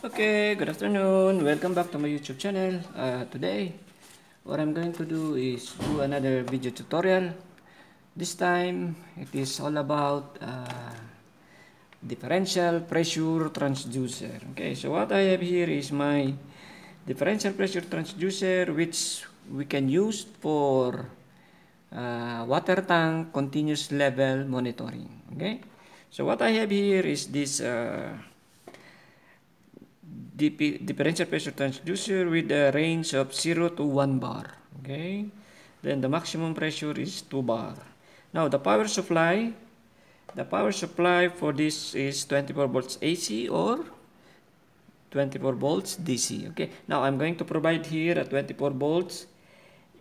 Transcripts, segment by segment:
okay good afternoon welcome back to my youtube channel uh, today what i'm going to do is do another video tutorial this time it is all about uh, differential pressure transducer okay so what i have here is my differential pressure transducer which we can use for uh, water tank continuous level monitoring okay so what i have here is this uh, differential pressure transducer with a range of 0 to 1 bar okay then the maximum pressure is 2 bar now the power supply the power supply for this is 24 volts AC or 24 volts DC okay now I'm going to provide here a 24 volts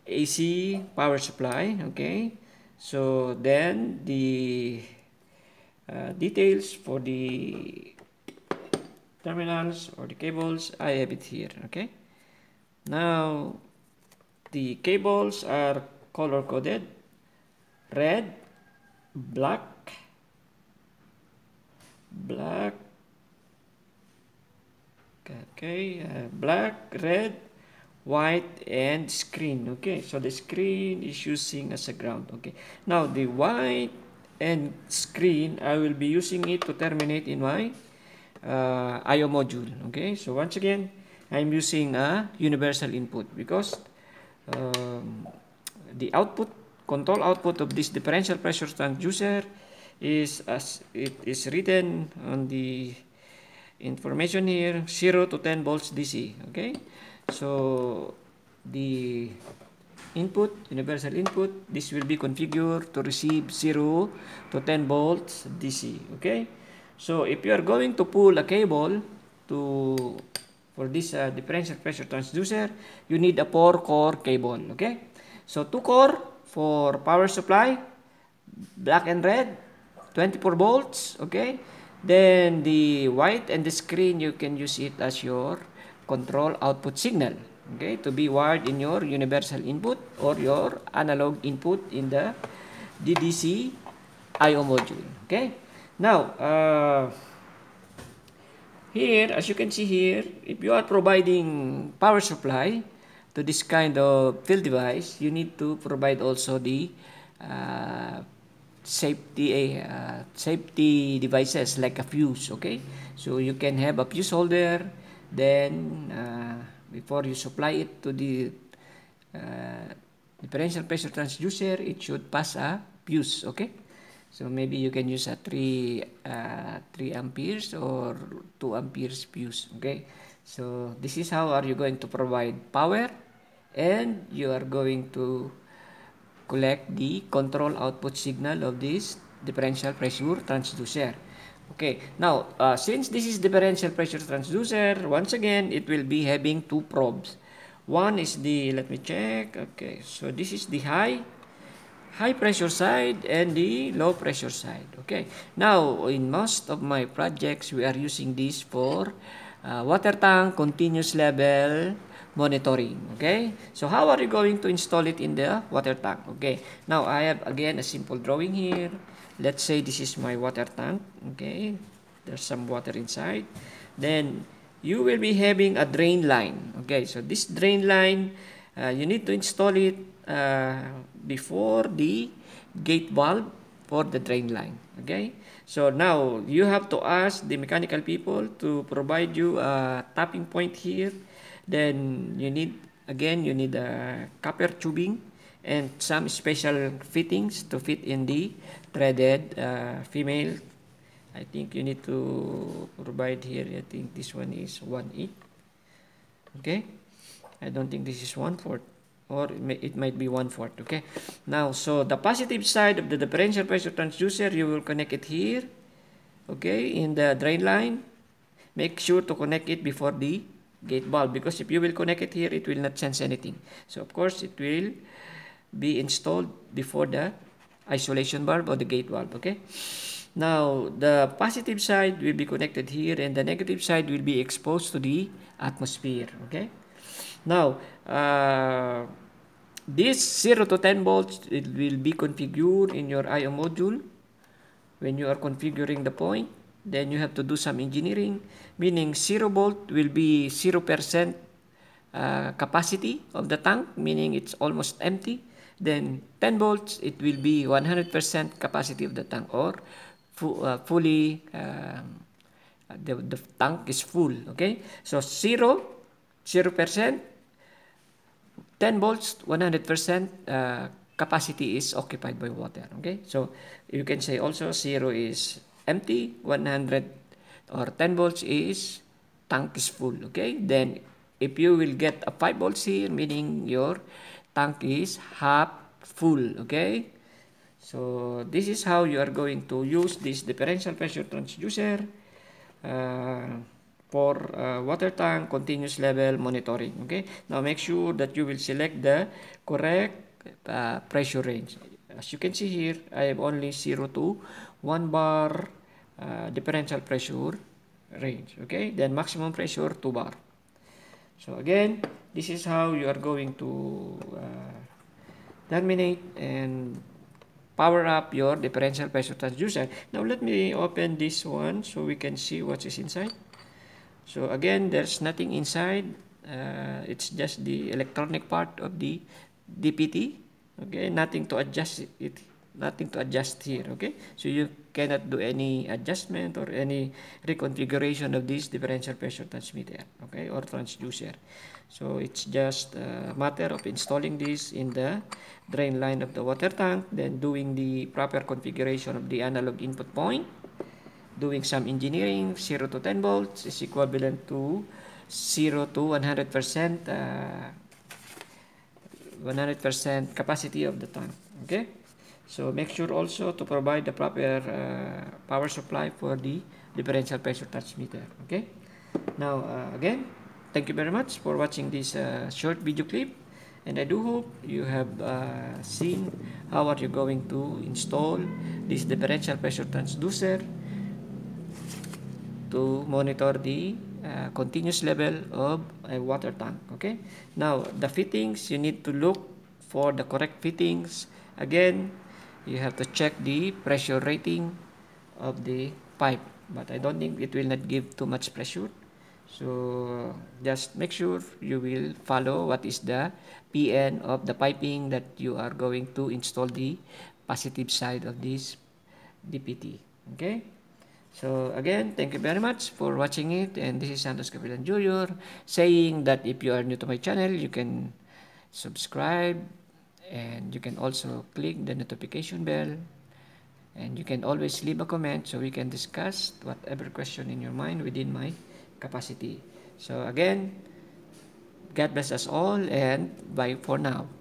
AC power supply okay so then the uh, details for the terminals or the cables, I have it here, okay? Now, the cables are color coded, red, black, black, okay, uh, black, red, white, and screen, okay? So the screen is using as a ground, okay? Now, the white and screen, I will be using it to terminate in my uh, IO module. Okay, so once again, I'm using a universal input because um, the output control output of this differential pressure transducer is as it is written on the information here 0 to 10 volts DC okay so the input universal input this will be configured to receive 0 to 10 volts DC okay So if you are going to pull a cable to for this uh, differential pressure transducer, you need a four core cable. Okay? So two core for power supply, black and red, 24 volts. Okay? Then the white and the screen, you can use it as your control output signal. Okay? To be wired in your universal input or your analog input in the DDC I.O. module. Okay? Now, uh, here, as you can see here, if you are providing power supply to this kind of field device, you need to provide also the uh, safety uh, safety devices like a fuse, okay? So you can have a fuse holder, then uh, before you supply it to the uh, differential pressure transducer, it should pass a fuse, okay? So maybe you can use a 3, uh, 3 amperes or 2 amperes fuse. Okay. So this is how are you going to provide power and you are going to collect the control output signal of this differential pressure transducer. Okay, now uh, since this is differential pressure transducer, once again it will be having two probes. One is the, let me check, okay, so this is the high high pressure side and the low pressure side. Okay. Now, in most of my projects, we are using this for uh, water tank continuous level monitoring. Okay. So, how are you going to install it in the water tank? Okay. Now, I have again a simple drawing here. Let's say this is my water tank. Okay. There's some water inside. Then, you will be having a drain line. Okay. So, this drain line Uh, you need to install it uh, before the gate valve for the drain line okay so now you have to ask the mechanical people to provide you a tapping point here then you need again you need a copper tubing and some special fittings to fit in the threaded uh, female I think you need to provide here I think this one is 1 e. okay I don't think this is one fourth or it, may, it might be one fourth okay now so the positive side of the differential pressure transducer you will connect it here okay in the drain line make sure to connect it before the gate valve because if you will connect it here it will not sense anything so of course it will be installed before the isolation valve or the gate valve okay now the positive side will be connected here and the negative side will be exposed to the atmosphere okay now, uh, this 0 to 10 volts it will be configured in your IO module when you are configuring the point then you have to do some engineering meaning 0 volt will be 0% uh, capacity of the tank meaning it's almost empty then 10 volts it will be 100% capacity of the tank or fu uh, fully um, the, the tank is full okay so 0 0%, 10 volts, 100% uh, capacity is occupied by water. Okay, so you can say also 0 is empty, 100 or 10 volts is tank is full. Okay, then if you will get a 5 volts here, meaning your tank is half full. Okay, so this is how you are going to use this differential pressure transducer. Uh, for uh, water tank continuous level monitoring okay now make sure that you will select the correct uh, pressure range as you can see here i have only 0 to 1 bar uh, differential pressure range okay then maximum pressure 2 bar so again this is how you are going to terminate uh, and power up your differential pressure transducer now let me open this one so we can see what is inside so again there's nothing inside uh, it's just the electronic part of the DPT okay nothing to adjust it nothing to adjust here okay so you cannot do any adjustment or any reconfiguration of this differential pressure transmitter okay or transducer so it's just a matter of installing this in the drain line of the water tank then doing the proper configuration of the analog input point doing some engineering, 0 to 10 volts is equivalent to 0 to 100% uh, 100% capacity of the tank. Okay, so make sure also to provide the proper uh, power supply for the differential pressure touch meter. Okay, now uh, again, thank you very much for watching this uh, short video clip. And I do hope you have uh, seen how are you going to install this differential pressure transducer to monitor the uh, continuous level of a water tank okay now the fittings you need to look for the correct fittings again you have to check the pressure rating of the pipe but I don't think it will not give too much pressure so just make sure you will follow what is the PN of the piping that you are going to install the positive side of this DPT okay So again, thank you very much for watching it. And this is Santos Capilan Jr. saying that if you are new to my channel, you can subscribe and you can also click the notification bell. And you can always leave a comment so we can discuss whatever question in your mind within my capacity. So again, God bless us all and bye for now.